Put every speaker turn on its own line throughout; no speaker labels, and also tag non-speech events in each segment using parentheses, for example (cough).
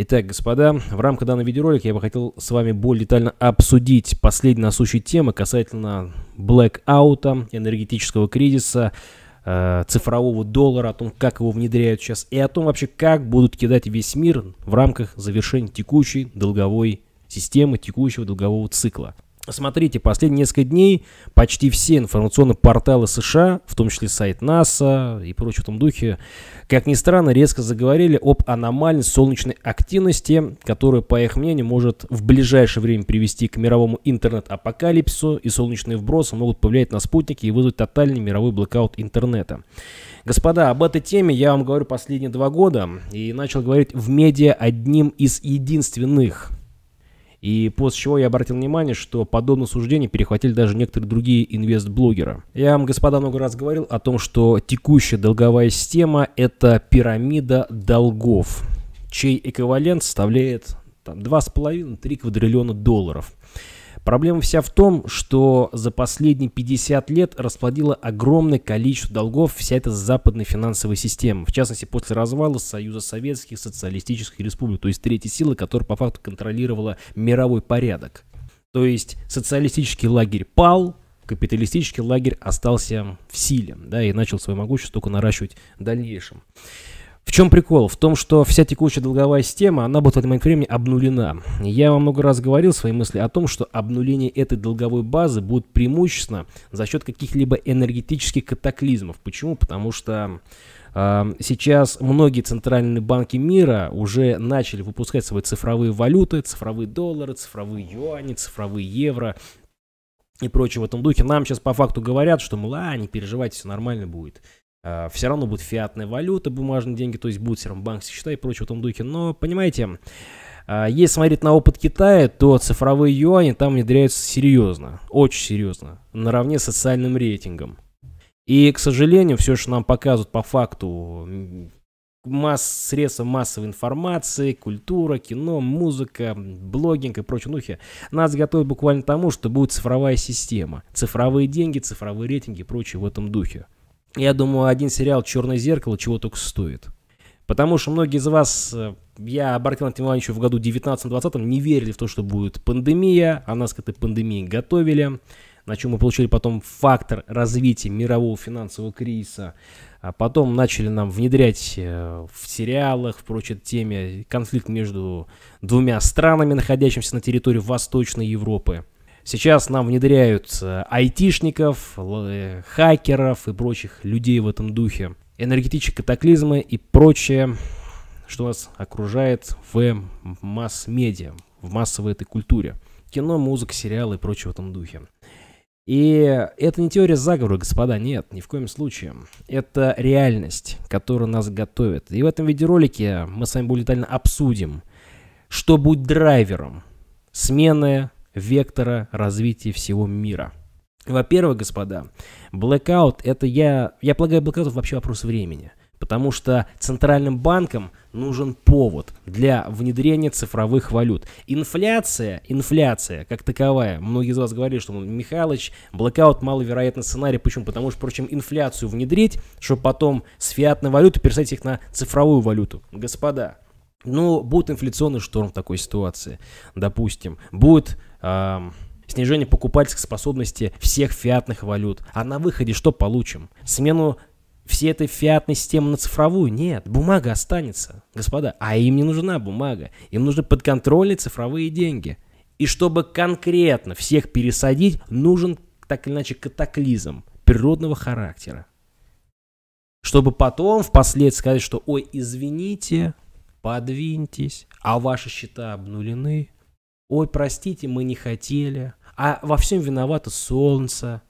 Итак, господа, в рамках данного видеоролика я бы хотел с вами более детально обсудить последние насущие темы касательно блэкаута, энергетического кризиса, э, цифрового доллара, о том, как его внедряют сейчас, и о том вообще, как будут кидать весь мир в рамках завершения текущей долговой системы, текущего долгового цикла. Смотрите, последние несколько дней почти все информационные порталы США, в том числе сайт НАСА и прочее в том духе, как ни странно, резко заговорили об аномальной солнечной активности, которая, по их мнению, может в ближайшее время привести к мировому интернет-апокалипсису, и солнечные вбросы могут повлиять на спутники и вызвать тотальный мировой блокаут интернета. Господа, об этой теме я вам говорю последние два года и начал говорить в медиа одним из единственных – и после чего я обратил внимание, что подобное суждение перехватили даже некоторые другие инвест-блогеры. Я вам, господа, много раз говорил о том, что текущая долговая система – это пирамида долгов, чей эквивалент составляет 2,5-3 квадриллиона долларов. Проблема вся в том, что за последние 50 лет расплодило огромное количество долгов вся эта западная финансовая система. В частности, после развала Союза Советских Социалистических Республик, то есть третьей силы, которая по факту контролировала мировой порядок. То есть социалистический лагерь пал, капиталистический лагерь остался в силе, да, и начал свое могущество только наращивать в дальнейшем. В чем прикол? В том, что вся текущая долговая система, она будет в этот момент времени обнулена. Я вам много раз говорил свои мысли о том, что обнуление этой долговой базы будет преимущественно за счет каких-либо энергетических катаклизмов. Почему? Потому что э, сейчас многие центральные банки мира уже начали выпускать свои цифровые валюты, цифровые доллары, цифровые юани, цифровые евро и прочее в этом духе. Нам сейчас по факту говорят, что, мол, а, не переживайте, все нормально будет. Э, все равно будет фиатная валюта, бумажные деньги, то есть будут все равно банковские счета и прочее в том духе. Но, понимаете, э, если смотреть на опыт Китая, то цифровые юани там внедряются серьезно, очень серьезно, наравне с социальным рейтингом. И, к сожалению, все, что нам показывают по факту масс, средства массовой информации, культура, кино, музыка, блогинг и прочее духе, нас готовят буквально к тому, что будет цифровая система, цифровые деньги, цифровые рейтинги и прочее в этом духе. Я думаю, один сериал «Черное зеркало» чего только стоит. Потому что многие из вас, э, я обратил на внимание еще в году 19-20, не верили в то, что будет пандемия, а нас к этой пандемии готовили, на чем мы получили потом фактор развития мирового финансового кризиса, а потом начали нам внедрять э, в сериалах, в прочей теме, конфликт между двумя странами, находящимися на территории Восточной Европы – Сейчас нам внедряют э, айтишников, э, хакеров и прочих людей в этом духе. Энергетические катаклизмы и прочее, что нас окружает в масс-медиа, в массовой этой культуре. Кино, музыка, сериалы и прочее в этом духе. И это не теория заговора, господа, нет, ни в коем случае. Это реальность, которая нас готовит. И в этом видеоролике мы с вами более детально обсудим, что будет драйвером смены вектора развития всего мира. Во-первых, господа, blackout это я... Я полагаю, blackout вообще вопрос времени. Потому что центральным банкам нужен повод для внедрения цифровых валют. Инфляция, инфляция как таковая, многие из вас говорили, что Михалыч, блокаут маловероятный сценарий. Почему? Потому что, впрочем, инфляцию внедрить, чтобы потом с фиатной валюты пересадить их на цифровую валюту. Господа, ну, будет инфляционный шторм в такой ситуации, допустим. Будет снижение покупательской способности всех фиатных валют. А на выходе что получим? Смену всей этой фиатной системы на цифровую? Нет, бумага останется, господа. А им не нужна бумага. Им нужны подконтрольные цифровые деньги. И чтобы конкретно всех пересадить, нужен так или иначе катаклизм природного характера. Чтобы потом впоследствии сказать, что ой, извините, подвиньтесь, а ваши счета обнулены, Ой, простите, мы не хотели. А во всем виновато солнце.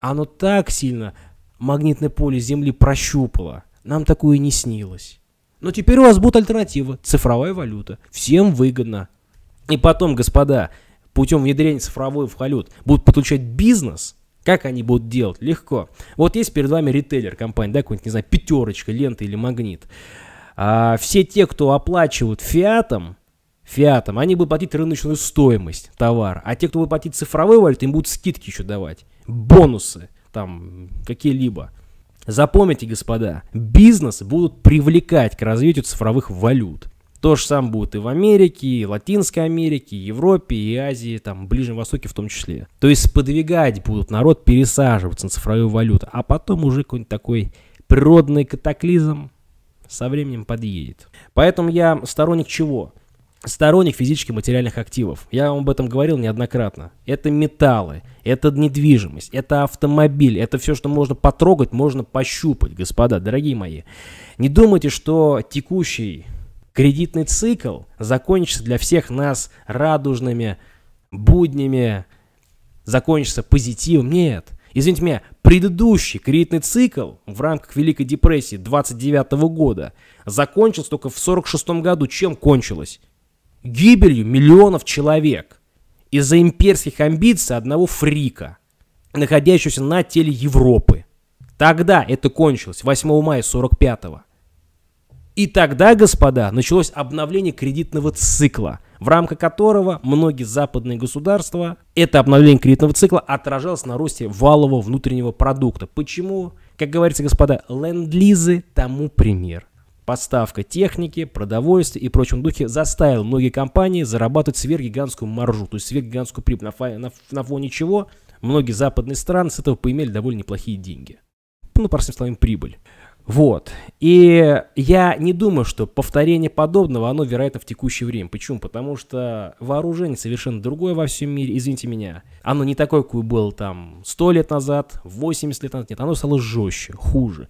Оно так сильно магнитное поле Земли прощупало. Нам такое не снилось. Но теперь у вас будет альтернатива – цифровая валюта. Всем выгодно. И потом, господа, путем внедрения цифровой валют будут подключать бизнес – как они будут делать? Легко. Вот есть перед вами ритейлер компания, да, какой-нибудь, не знаю, пятерочка, лента или магнит. А, все те, кто оплачивают фиатом, фиатом, они будут платить рыночную стоимость товара. А те, кто будет платить цифровой валютой, им будут скидки еще давать, бонусы там какие-либо. Запомните, господа, бизнес будут привлекать к развитию цифровых валют. То же самое будет и в Америке, и Латинской Америке, и Европе, и Азии, там, Ближнем Востоке в том числе. То есть подвигать будут народ пересаживаться на цифровую валюту, а потом уже какой-нибудь такой природный катаклизм со временем подъедет. Поэтому я сторонник чего? сторонник физически материальных активов. Я вам об этом говорил неоднократно. Это металлы, это недвижимость, это автомобиль, это все, что можно потрогать, можно пощупать, господа, дорогие мои. Не думайте, что текущий кредитный цикл закончится для всех нас радужными буднями, закончится позитивом. Нет. Извините меня, предыдущий кредитный цикл в рамках Великой депрессии 29 года закончился только в 46 году. Чем кончилось? гибелью миллионов человек из-за имперских амбиций одного фрика, находящегося на теле Европы. Тогда это кончилось, 8 мая 45 -го. И тогда, господа, началось обновление кредитного цикла, в рамках которого многие западные государства это обновление кредитного цикла отражалось на росте валового внутреннего продукта. Почему? Как говорится, господа, ленд-лизы тому пример. Поставка техники, продовольствия и прочем духе заставил многие компании зарабатывать сверхгигантскую маржу, то есть сверхгигантскую прибыль. На, фа- на, на фоне чего многие западные страны с этого поимели довольно неплохие деньги. Ну, простым словами, прибыль. Вот. И я не думаю, что повторение подобного, оно вероятно в текущее время. Почему? Потому что вооружение совершенно другое во всем мире, извините меня. Оно не такое, какое было там 100 лет назад, 80 лет назад. Нет, оно стало жестче, хуже.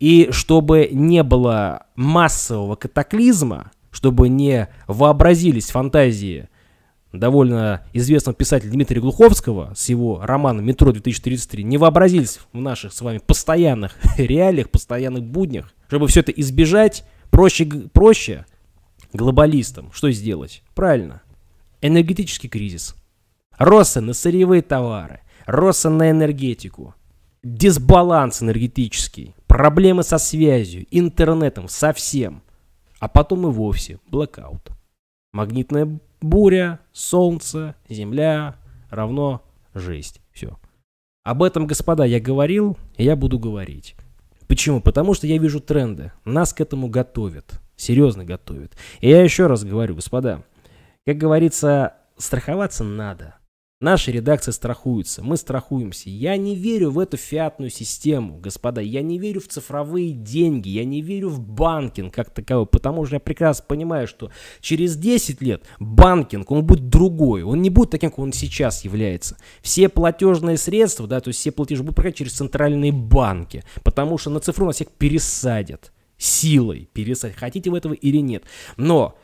И чтобы не было массового катаклизма, чтобы не вообразились фантазии довольно известного писателя Дмитрия Глуховского с его романом «Метро-2033», не вообразились в наших с вами постоянных (laughs) реалиях, постоянных буднях. Чтобы все это избежать, проще, проще глобалистам что сделать? Правильно, энергетический кризис. Росы на сырьевые товары, росы на энергетику, дисбаланс энергетический. Проблемы со связью, интернетом, совсем. А потом и вовсе блокаут. Магнитная буря, солнце, земля равно жесть. Все. Об этом, господа, я говорил, и я буду говорить. Почему? Потому что я вижу тренды. Нас к этому готовят. Серьезно готовят. И я еще раз говорю, господа, как говорится, страховаться надо. Наши редакции страхуются, мы страхуемся. Я не верю в эту фиатную систему, господа. Я не верю в цифровые деньги, я не верю в банкинг как таковой, потому что я прекрасно понимаю, что через 10 лет банкинг, он будет другой. Он не будет таким, как он сейчас является. Все платежные средства, да, то есть все платежи будут проходить через центральные банки, потому что на цифру нас всех пересадят. Силой пересадят. Хотите вы этого или нет. Но,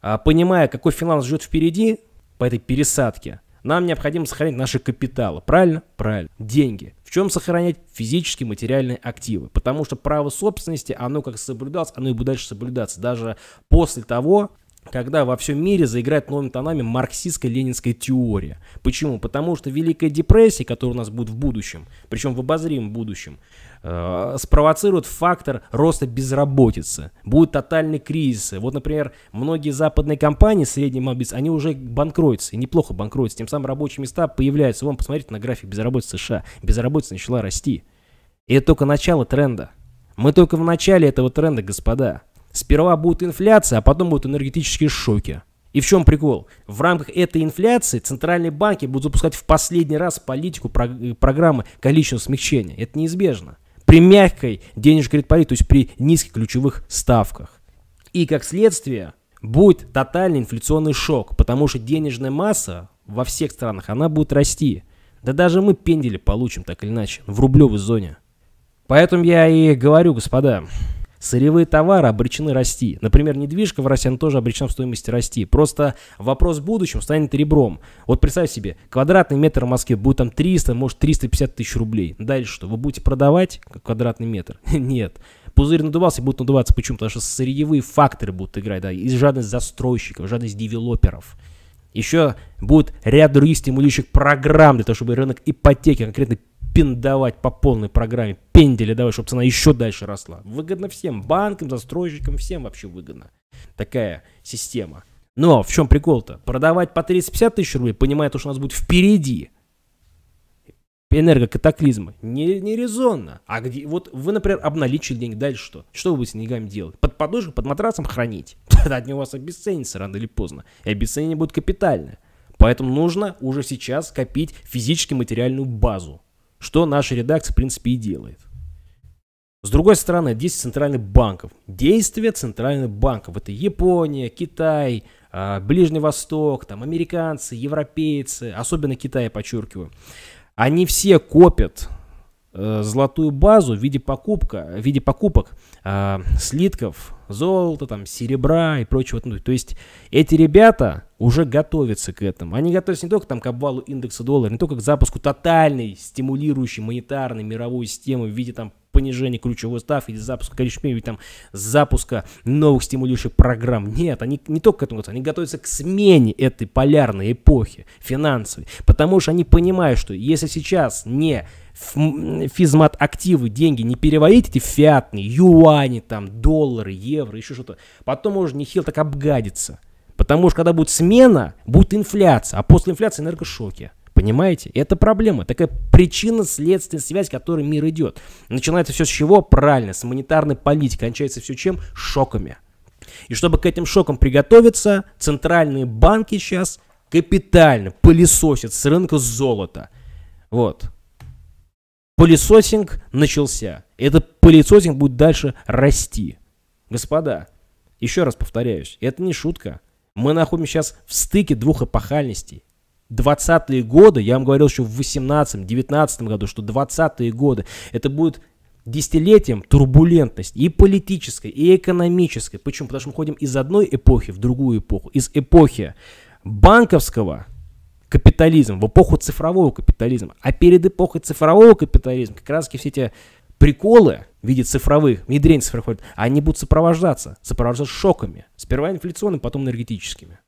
а, понимая, какой финал ждет впереди по этой пересадке, нам необходимо сохранять наши капиталы. Правильно? Правильно. Деньги. В чем сохранять физические материальные активы? Потому что право собственности, оно как соблюдалось, оно и будет дальше соблюдаться. Даже после того, когда во всем мире заиграет новыми тонами марксистско-ленинская теория. Почему? Потому что Великая депрессия, которая у нас будет в будущем, причем в обозримом будущем, Э, спровоцирует фактор роста безработицы. Будут тотальные кризисы. Вот, например, многие западные компании средний малый они уже банкротятся, и неплохо банкротятся. Тем самым рабочие места появляются. Вон, посмотрите на график безработицы США. Безработица начала расти. И это только начало тренда. Мы только в начале этого тренда, господа. Сперва будет инфляция, а потом будут энергетические шоки. И в чем прикол? В рамках этой инфляции центральные банки будут запускать в последний раз политику э, программы количественного смягчения. Это неизбежно при мягкой денежной пари, то есть при низких ключевых ставках. И как следствие будет тотальный инфляционный шок, потому что денежная масса во всех странах, она будет расти. Да даже мы пендели получим так или иначе в рублевой зоне. Поэтому я и говорю, господа, Сырьевые товары обречены расти. Например, недвижка в России тоже обречена в стоимости расти. Просто вопрос в будущем станет ребром. Вот представь себе, квадратный метр в Москве будет там 300, может 350 тысяч рублей. Дальше что? Вы будете продавать квадратный метр? (laughs) Нет. Пузырь надувался и будет надуваться. Почему? Потому что сырьевые факторы будут играть. Да? И жадность застройщиков, жадность девелоперов. Еще будет ряд других стимулирующих программ для того, чтобы рынок ипотеки конкретно пиндовать по полной программе, пендели давай, чтобы цена еще дальше росла. Выгодно всем, банкам, застройщикам, всем вообще выгодно. Такая система. Но в чем прикол-то? Продавать по 30-50 тысяч рублей, понимая то, что у нас будет впереди энергокатаклизмы, не, не резонно. А где, вот вы, например, обналичили деньги, дальше что? Что вы с деньгами делать? Под подушку, под матрасом хранить? (laughs) От него вас обесценится рано или поздно. И обесценение будет капитальное. Поэтому нужно уже сейчас копить физически материальную базу. Что наша редакция, в принципе, и делает. С другой стороны, действия центральных банков. Действия центральных банков. Это Япония, Китай, а, Ближний Восток, там американцы, европейцы, особенно Китай, подчеркиваю. Они все копят э, золотую базу в виде, покупка, в виде покупок, а, слитков, золота, там, серебра и прочего. Ну, то есть эти ребята уже готовятся к этому. Они готовятся не только там, к обвалу индекса доллара, не только к запуску тотальной стимулирующей монетарной мировой системы в виде там понижения ключевой ставки или запуска количества там запуска новых стимулирующих программ. Нет, они не только к этому готовятся, они готовятся к смене этой полярной эпохи финансовой, потому что они понимают, что если сейчас не физмат активы, деньги не переводить эти фиатные, юани, там, доллары, евро, еще что-то, потом уже нехило так обгадится. Потому что когда будет смена, будет инфляция, а после инфляции энергошоки. Понимаете? Это проблема. Такая причина следственная связь, которой мир идет. Начинается все с чего? Правильно, с монетарной политики. Кончается все чем? Шоками. И чтобы к этим шокам приготовиться, центральные банки сейчас капитально пылесосят с рынка золота. Вот. Пылесосинг начался. Этот пылесосинг будет дальше расти. Господа, еще раз повторяюсь, это не шутка. Мы находимся сейчас в стыке двух эпохальностей. 20-е годы, я вам говорил еще в 18-19 году, что 20-е годы, это будет десятилетием турбулентность и политической, и экономической. Почему? Потому что мы ходим из одной эпохи в другую эпоху. Из эпохи банковского капитализма в эпоху цифрового капитализма. А перед эпохой цифрового капитализма как раз все эти приколы в виде цифровых, внедрение цифровых, они будут сопровождаться, сопровождаться шоками. Сперва инфляционными, потом энергетическими.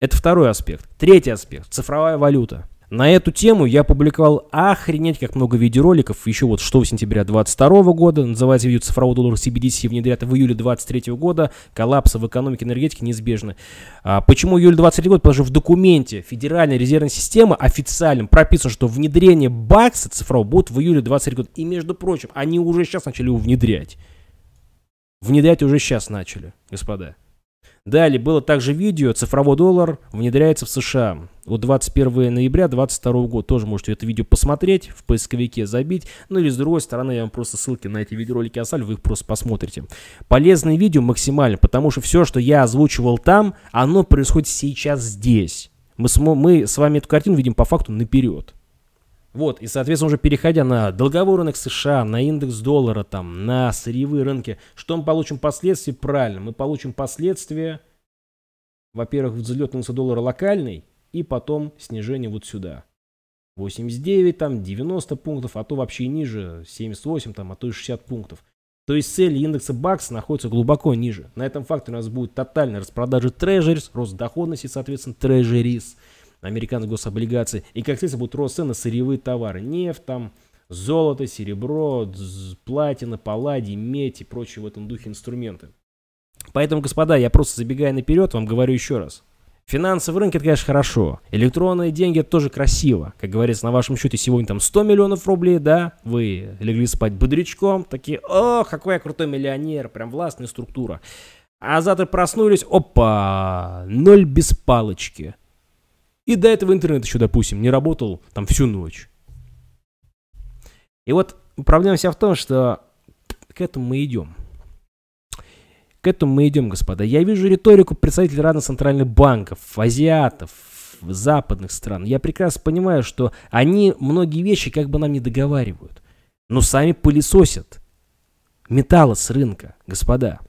Это второй аспект. Третий аспект – цифровая валюта. На эту тему я публиковал охренеть как много видеороликов, еще вот 6 сентября 2022 года, называется видео «Цифровой доллар CBDC внедрят в июле 2023 года, коллапсы в экономике энергетики неизбежны». А почему июль 2023 года? Потому что в документе Федеральной резервной системы официально прописано, что внедрение бакса цифрового будет в июле 2023 года. И, между прочим, они уже сейчас начали его внедрять. Внедрять уже сейчас начали, господа. Далее было также видео «Цифровой доллар внедряется в США». От 21 ноября 2022 года тоже можете это видео посмотреть, в поисковике забить. Ну или с другой стороны, я вам просто ссылки на эти видеоролики оставлю, вы их просто посмотрите. Полезные видео максимально, потому что все, что я озвучивал там, оно происходит сейчас здесь. Мы с, мы с вами эту картину видим по факту наперед. Вот, и, соответственно, уже переходя на долговой рынок США, на индекс доллара, там, на сырьевые рынки, что мы получим последствия? Правильно, мы получим последствия, во-первых, взлет индекса доллара локальный, и потом снижение вот сюда. 89, там, 90 пунктов, а то вообще ниже, 78, там, а то и 60 пунктов. То есть цель индекса бакс находится глубоко ниже. На этом факте у нас будет тотальная распродажа трежерис, рост доходности, соответственно, трежерис – американских гособлигаций. И как следствие будет рост цен на сырьевые товары. Нефть там, золото, серебро, платина, палладий, медь и прочие в этом духе инструменты. Поэтому, господа, я просто забегая наперед, вам говорю еще раз. Финансовый рынок, это, конечно, хорошо. Электронные деньги, это тоже красиво. Как говорится, на вашем счете сегодня там 100 миллионов рублей, да? Вы легли спать бодрячком, такие, о, какой я крутой миллионер, прям властная структура. А завтра проснулись, опа, ноль без палочки. И до этого интернет еще, допустим, не работал там всю ночь. И вот проблема вся в том, что к этому мы идем. К этому мы идем, господа. Я вижу риторику представителей разных центральных банков, азиатов, западных стран. Я прекрасно понимаю, что они многие вещи как бы нам не договаривают. Но сами пылесосят металла с рынка, господа.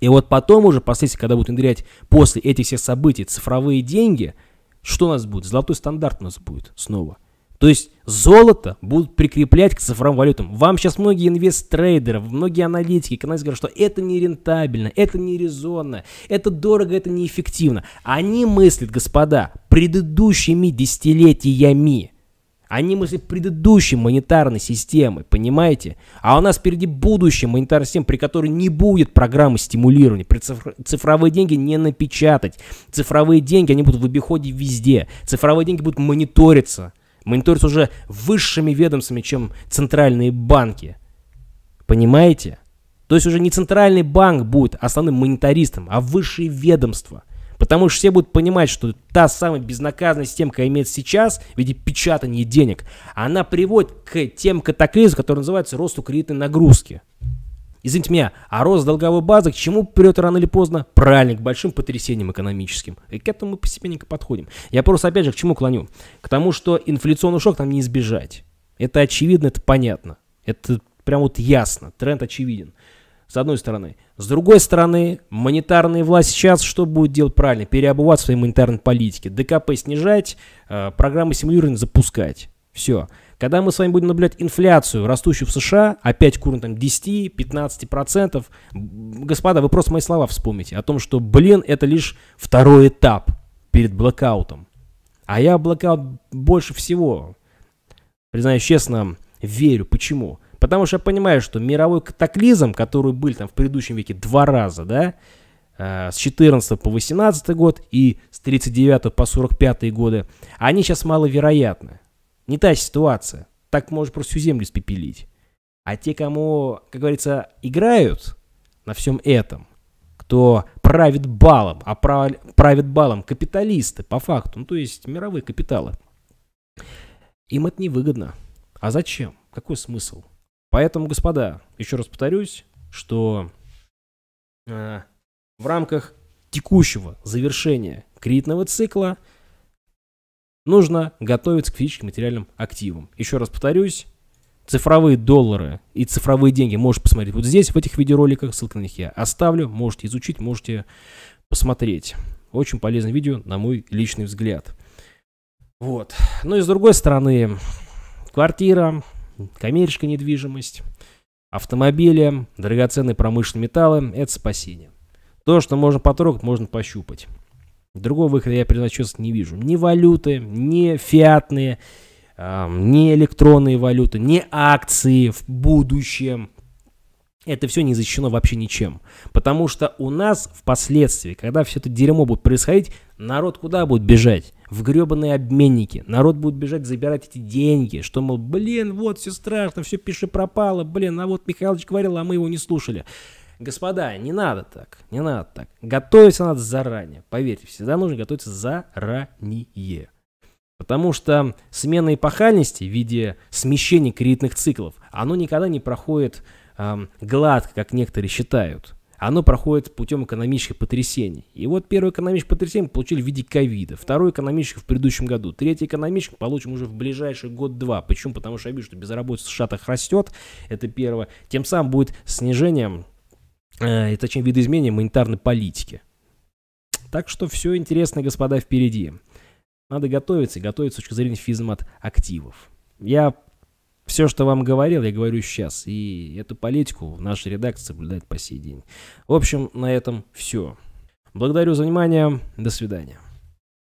И вот потом уже, последствия, когда будут внедрять после этих всех событий цифровые деньги – что у нас будет? Золотой стандарт у нас будет снова. То есть золото будут прикреплять к цифровым валютам. Вам сейчас многие инвест-трейдеры, многие аналитики, экономисты говорят, что это не рентабельно, это не резонно, это дорого, это неэффективно. Они мыслят, господа, предыдущими десятилетиями. Они мысли предыдущей монетарной системы, понимаете? А у нас впереди будущее монетарной системы, при которой не будет программы стимулирования. При цифр... Цифровые деньги не напечатать. Цифровые деньги, они будут в обиходе везде. Цифровые деньги будут мониториться. Мониториться уже высшими ведомствами, чем центральные банки. Понимаете? То есть уже не центральный банк будет основным монетаристом, а высшие ведомства. Потому что все будут понимать, что та самая безнаказанность тем, какая имеет сейчас в виде печатания денег, она приводит к тем катаклизмам, которые называются росту кредитной нагрузки. Извините меня, а рост долговой базы к чему придет рано или поздно? Правильно, к большим потрясениям экономическим. И к этому мы постепенненько подходим. Я просто опять же к чему клоню? К тому, что инфляционный шок нам не избежать. Это очевидно, это понятно. Это прям вот ясно, тренд очевиден с одной стороны. С другой стороны, монетарная власть сейчас что будет делать правильно? Переобуваться в своей монетарной политике. ДКП снижать, э, программы стимулирования запускать. Все. Когда мы с вами будем наблюдать инфляцию, растущую в США, опять к там 10-15%, господа, вы просто мои слова вспомните о том, что, блин, это лишь второй этап перед блокаутом. А я в блокаут больше всего, признаюсь честно, верю. Почему? Потому что я понимаю, что мировой катаклизм, который был там в предыдущем веке два раза, да, э, с 14 по 18 год и с 39 по 45 годы, они сейчас маловероятны. Не та ситуация. Так может просто всю землю спепелить. А те, кому, как говорится, играют на всем этом, кто правит балом, а правит балом капиталисты по факту, ну то есть мировые капиталы, им это невыгодно. А зачем? Какой смысл? Поэтому, господа, еще раз повторюсь, что э, в рамках текущего завершения кредитного цикла нужно готовиться к физическим материальным активам. Еще раз повторюсь, цифровые доллары и цифровые деньги можете посмотреть вот здесь, в этих видеороликах, ссылки на них я оставлю, можете изучить, можете посмотреть. Очень полезное видео, на мой личный взгляд. Вот. Ну и с другой стороны, квартира, коммерческая недвижимость, автомобили, драгоценные промышленные металлы – это спасение. То, что можно потрогать, можно пощупать. Другого выхода я, признаюсь не вижу. Ни валюты, ни фиатные, э, ни электронные валюты, ни акции в будущем. Это все не защищено вообще ничем. Потому что у нас впоследствии, когда все это дерьмо будет происходить, народ куда будет бежать? в гребаные обменники. Народ будет бежать забирать эти деньги, что, мол, блин, вот все страшно, все пиши пропало, блин, а вот Михайлович говорил, а мы его не слушали. Господа, не надо так, не надо так. Готовиться надо заранее. Поверьте, всегда нужно готовиться заранее. Потому что смена эпохальности в виде смещения кредитных циклов, оно никогда не проходит эм, гладко, как некоторые считают оно проходит путем экономических потрясений. И вот первое экономическое потрясение получили в виде ковида, второе экономическое в предыдущем году, третье экономическое получим уже в ближайший год-два. Почему? Потому что я вижу, что безработица в Штатах растет, это первое. Тем самым будет снижение, э, точнее видоизменение монетарной политики. Так что все интересное, господа, впереди. Надо готовиться, готовиться с точки зрения физмат активов. Я все, что вам говорил, я говорю сейчас. И эту политику в нашей редакции соблюдает по сей день. В общем, на этом все. Благодарю за внимание. До свидания.